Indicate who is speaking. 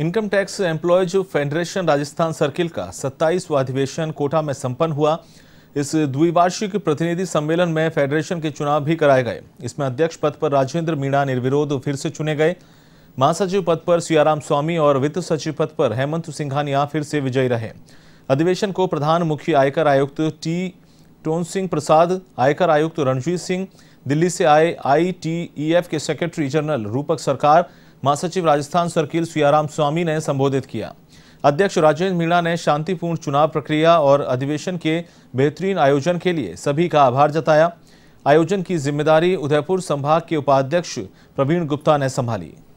Speaker 1: income tax employees federation Rajasthan circle का 27वां अधिवेशन कोटा में संपन्न हुआ इस द्विवार्षिक प्रतिनिधि सम्मेलन में फेडरेशन के चुनाव भी कराए गए इसमें अध्यक्ष पद पर राजेंद्र मीणा निर्विरोध फिर से चुने गए महासचिव पद पर सियाराम स्वामी और वित्त सचिव पद पर हेमंत सिंघानिया फिर से विजयी रहे अधिवेशन को प्रधान मुख्य आयकर आयुक्त टी टोन सिंह प्रसाद आयकर आयुक्त रणजीत सिंह दिल्ली से आए आई के सेक्रेटरी जनरल रूपक सरकार महासचिव राजस्थान सर्किल सियाराम स्वामी ने संबोधित किया अध्यक्ष राजेंद्र मीणा ने शांतिपूर्ण चुनाव प्रक्रिया और अधिवेशन के बेहतरीन आयोजन के लिए सभी का आभार जताया आयोजन की जिम्मेदारी उदयपुर संभाग के उपाध्यक्ष प्रवीण गुप्ता ने संभाली